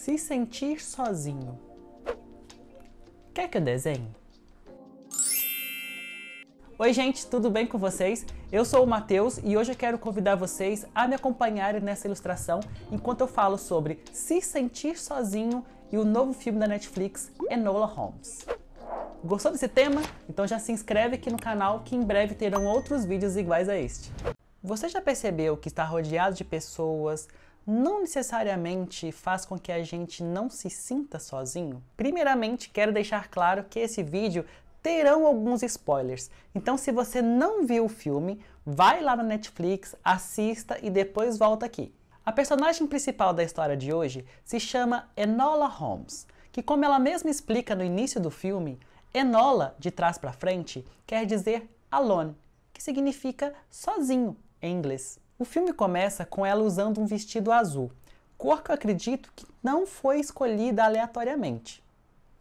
se sentir sozinho. Quer que eu desenhe? Oi, gente, tudo bem com vocês? Eu sou o Matheus e hoje eu quero convidar vocês a me acompanharem nessa ilustração enquanto eu falo sobre se sentir sozinho e o novo filme da Netflix, Enola Holmes. Gostou desse tema? Então já se inscreve aqui no canal que em breve terão outros vídeos iguais a este. Você já percebeu que está rodeado de pessoas, não necessariamente faz com que a gente não se sinta sozinho? Primeiramente, quero deixar claro que esse vídeo terão alguns spoilers. Então, se você não viu o filme, vai lá na Netflix, assista e depois volta aqui. A personagem principal da história de hoje se chama Enola Holmes, que, como ela mesma explica no início do filme, Enola, de trás para frente, quer dizer alone, que significa sozinho em inglês. O filme começa com ela usando um vestido azul, cor que eu acredito que não foi escolhida aleatoriamente.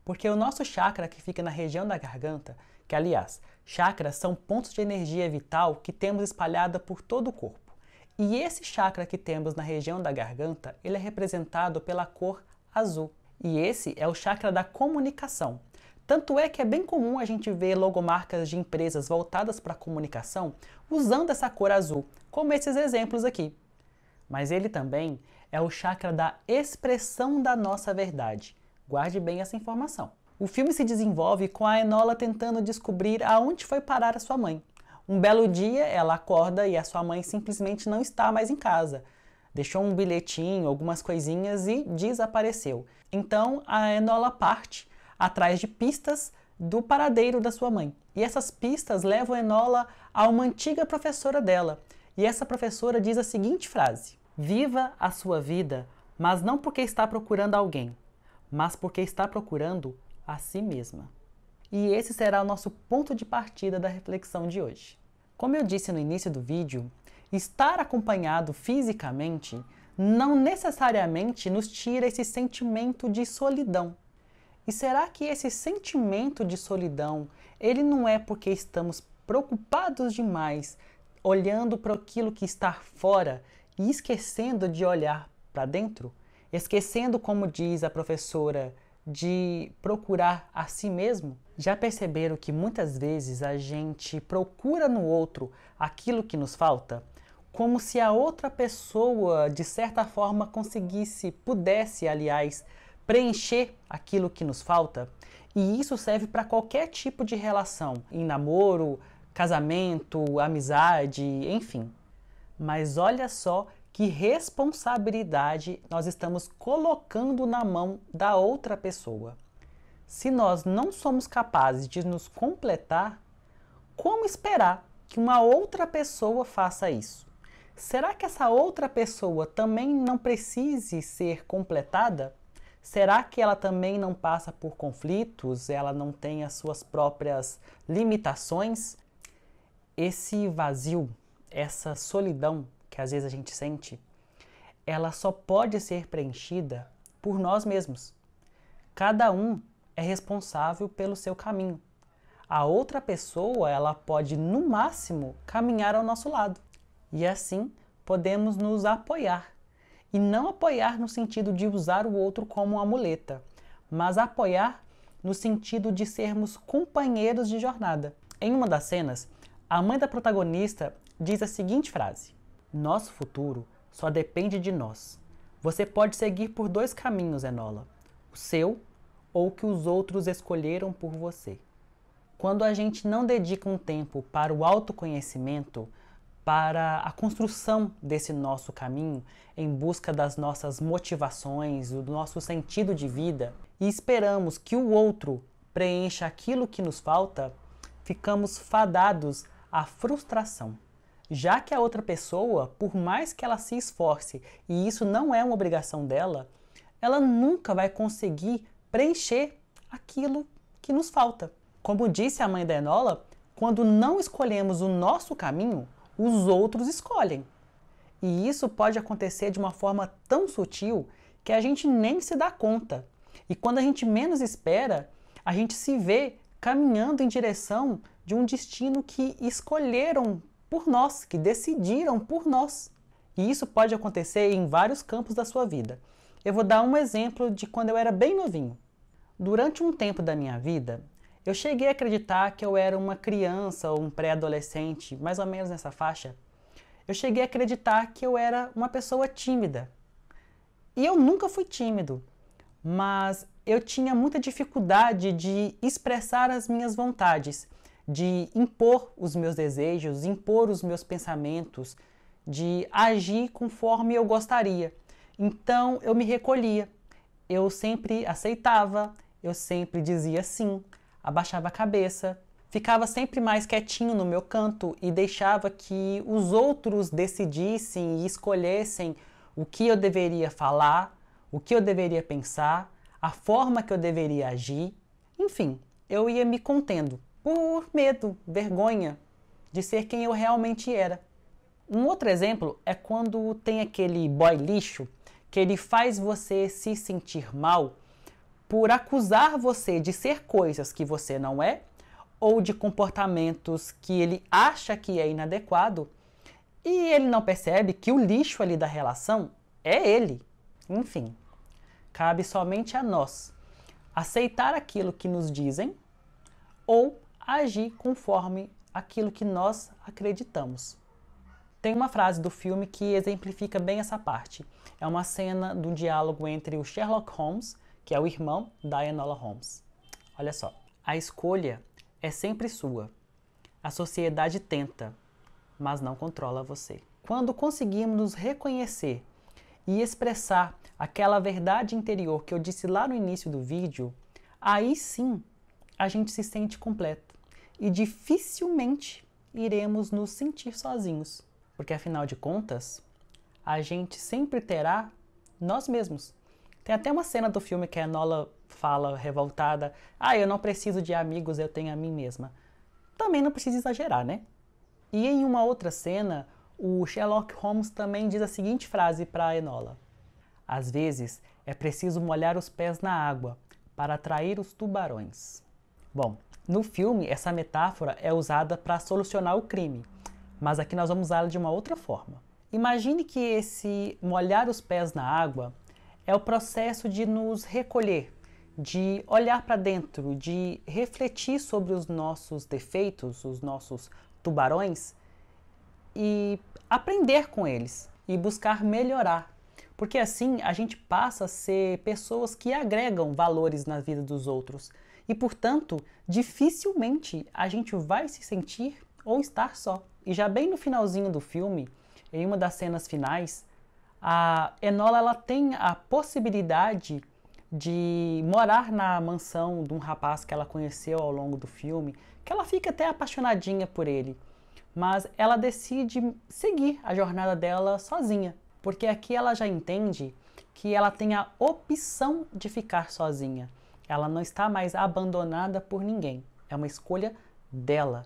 Porque o nosso chakra que fica na região da garganta, que aliás, chakras são pontos de energia vital que temos espalhada por todo o corpo. E esse chakra que temos na região da garganta, ele é representado pela cor azul. E esse é o chakra da comunicação, tanto é que é bem comum a gente ver logomarcas de empresas voltadas para a comunicação usando essa cor azul, como esses exemplos aqui. Mas ele também é o chakra da expressão da nossa verdade. Guarde bem essa informação. O filme se desenvolve com a Enola tentando descobrir aonde foi parar a sua mãe. Um belo dia, ela acorda e a sua mãe simplesmente não está mais em casa. Deixou um bilhetinho, algumas coisinhas e desapareceu. Então a Enola parte atrás de pistas do paradeiro da sua mãe. E essas pistas levam Enola a uma antiga professora dela. E essa professora diz a seguinte frase: Viva a sua vida, mas não porque está procurando alguém, mas porque está procurando a si mesma. E esse será o nosso ponto de partida da reflexão de hoje. Como eu disse no início do vídeo, estar acompanhado fisicamente não necessariamente nos tira esse sentimento de solidão. E será que esse sentimento de solidão, ele não é porque estamos preocupados demais, olhando para aquilo que está fora e esquecendo de olhar para dentro? Esquecendo, como diz a professora, de procurar a si mesmo? Já perceberam que muitas vezes a gente procura no outro aquilo que nos falta? Como se a outra pessoa, de certa forma, conseguisse, pudesse, aliás, preencher aquilo que nos falta. E isso serve para qualquer tipo de relação, em namoro, casamento, amizade, enfim. Mas olha só que responsabilidade nós estamos colocando na mão da outra pessoa. Se nós não somos capazes de nos completar, como esperar que uma outra pessoa faça isso? Será que essa outra pessoa também não precise ser completada? Será que ela também não passa por conflitos? Ela não tem as suas próprias limitações? Esse vazio, essa solidão que às vezes a gente sente, ela só pode ser preenchida por nós mesmos. Cada um é responsável pelo seu caminho. A outra pessoa, ela pode no máximo caminhar ao nosso lado. E assim podemos nos apoiar e não apoiar no sentido de usar o outro como uma muleta, mas apoiar no sentido de sermos companheiros de jornada. Em uma das cenas, a mãe da protagonista diz a seguinte frase: Nosso futuro só depende de nós. Você pode seguir por dois caminhos, Enola: o seu ou o que os outros escolheram por você. Quando a gente não dedica um tempo para o autoconhecimento, para a construção desse nosso caminho em busca das nossas motivações, do nosso sentido de vida e esperamos que o outro preencha aquilo que nos falta, ficamos fadados à frustração. Já que a outra pessoa, por mais que ela se esforce e isso não é uma obrigação dela, ela nunca vai conseguir preencher aquilo que nos falta. Como disse a mãe da Enola, quando não escolhemos o nosso caminho, os outros escolhem. E isso pode acontecer de uma forma tão sutil que a gente nem se dá conta. E quando a gente menos espera, a gente se vê caminhando em direção de um destino que escolheram por nós, que decidiram por nós. E isso pode acontecer em vários campos da sua vida. Eu vou dar um exemplo de quando eu era bem novinho. Durante um tempo da minha vida, eu cheguei a acreditar que eu era uma criança ou um pré-adolescente, mais ou menos nessa faixa. Eu cheguei a acreditar que eu era uma pessoa tímida. E eu nunca fui tímido, mas eu tinha muita dificuldade de expressar as minhas vontades, de impor os meus desejos, impor os meus pensamentos, de agir conforme eu gostaria. Então eu me recolhia. Eu sempre aceitava, eu sempre dizia sim, abaixava a cabeça, ficava sempre mais quietinho no meu canto e deixava que os outros decidissem e escolhessem o que eu deveria falar, o que eu deveria pensar, a forma que eu deveria agir. Enfim, eu ia me contendo por medo, vergonha de ser quem eu realmente era. Um outro exemplo é quando tem aquele boy lixo que ele faz você se sentir mal por acusar você de ser coisas que você não é ou de comportamentos que ele acha que é inadequado e ele não percebe que o lixo ali da relação é ele. Enfim, cabe somente a nós aceitar aquilo que nos dizem ou agir conforme aquilo que nós acreditamos. Tem uma frase do filme que exemplifica bem essa parte. É uma cena do diálogo entre o Sherlock Holmes que é o irmão da Enola Holmes. Olha só, a escolha é sempre sua. A sociedade tenta, mas não controla você. Quando conseguimos nos reconhecer e expressar aquela verdade interior que eu disse lá no início do vídeo, aí sim a gente se sente completo e dificilmente iremos nos sentir sozinhos, porque afinal de contas, a gente sempre terá nós mesmos. Tem até uma cena do filme que a Nola fala revoltada: Ah, eu não preciso de amigos, eu tenho a mim mesma. Também não precisa exagerar, né? E em uma outra cena, o Sherlock Holmes também diz a seguinte frase para Enola: Às vezes é preciso molhar os pés na água para atrair os tubarões. Bom, no filme essa metáfora é usada para solucionar o crime, mas aqui nós vamos usá-la de uma outra forma. Imagine que esse molhar os pés na água é o processo de nos recolher, de olhar para dentro, de refletir sobre os nossos defeitos, os nossos tubarões e aprender com eles e buscar melhorar. Porque assim a gente passa a ser pessoas que agregam valores na vida dos outros e, portanto, dificilmente a gente vai se sentir ou estar só. E já bem no finalzinho do filme, em uma das cenas finais, a Enola ela tem a possibilidade de morar na mansão de um rapaz que ela conheceu ao longo do filme, que ela fica até apaixonadinha por ele, mas ela decide seguir a jornada dela sozinha, porque aqui ela já entende que ela tem a opção de ficar sozinha. Ela não está mais abandonada por ninguém. É uma escolha dela.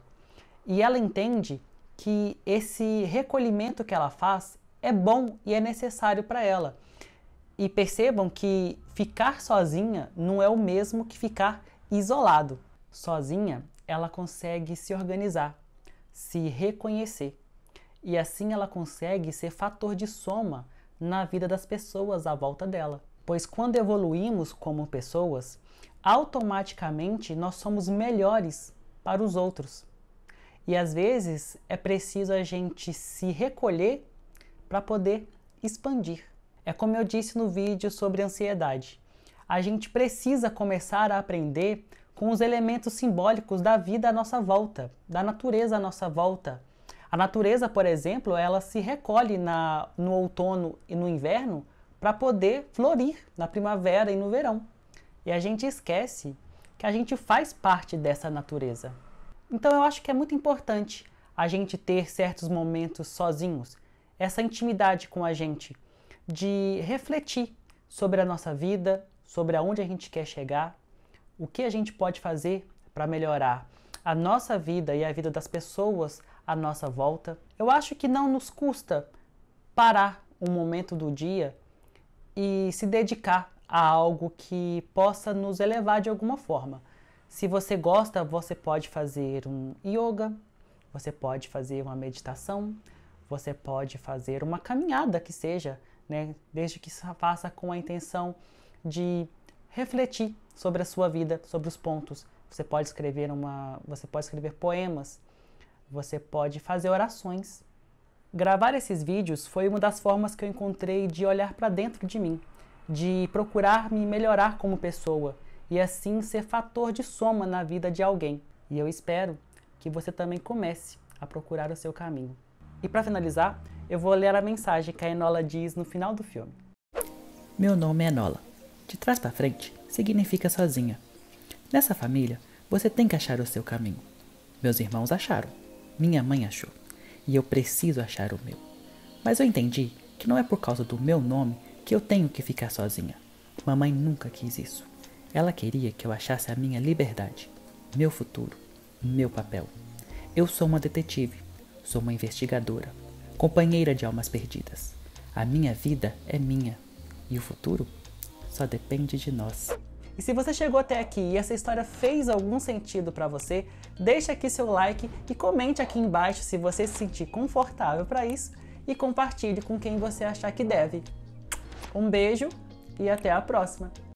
E ela entende que esse recolhimento que ela faz é bom e é necessário para ela. E percebam que ficar sozinha não é o mesmo que ficar isolado. Sozinha, ela consegue se organizar, se reconhecer. E assim ela consegue ser fator de soma na vida das pessoas à volta dela. Pois quando evoluímos como pessoas, automaticamente nós somos melhores para os outros. E às vezes é preciso a gente se recolher para poder expandir. É como eu disse no vídeo sobre ansiedade. A gente precisa começar a aprender com os elementos simbólicos da vida à nossa volta, da natureza à nossa volta. A natureza, por exemplo, ela se recolhe na, no outono e no inverno para poder florir na primavera e no verão. E a gente esquece que a gente faz parte dessa natureza. Então eu acho que é muito importante a gente ter certos momentos sozinhos, essa intimidade com a gente, de refletir sobre a nossa vida, sobre aonde a gente quer chegar, o que a gente pode fazer para melhorar a nossa vida e a vida das pessoas à nossa volta. Eu acho que não nos custa parar um momento do dia e se dedicar a algo que possa nos elevar de alguma forma. Se você gosta, você pode fazer um yoga, você pode fazer uma meditação, você pode fazer uma caminhada que seja, né, desde que faça com a intenção de refletir sobre a sua vida, sobre os pontos. Você pode escrever uma, você pode escrever poemas, você pode fazer orações. Gravar esses vídeos foi uma das formas que eu encontrei de olhar para dentro de mim, de procurar me melhorar como pessoa e assim ser fator de soma na vida de alguém. E eu espero que você também comece a procurar o seu caminho. E para finalizar, eu vou ler a mensagem que a Enola diz no final do filme. Meu nome é Enola. De trás para frente significa sozinha. Nessa família, você tem que achar o seu caminho. Meus irmãos acharam, minha mãe achou, e eu preciso achar o meu. Mas eu entendi que não é por causa do meu nome que eu tenho que ficar sozinha. Mamãe nunca quis isso. Ela queria que eu achasse a minha liberdade, meu futuro, meu papel. Eu sou uma detetive Sou uma investigadora, companheira de almas perdidas. A minha vida é minha e o futuro só depende de nós. E se você chegou até aqui e essa história fez algum sentido para você, deixe aqui seu like e comente aqui embaixo se você se sentir confortável para isso e compartilhe com quem você achar que deve. Um beijo e até a próxima!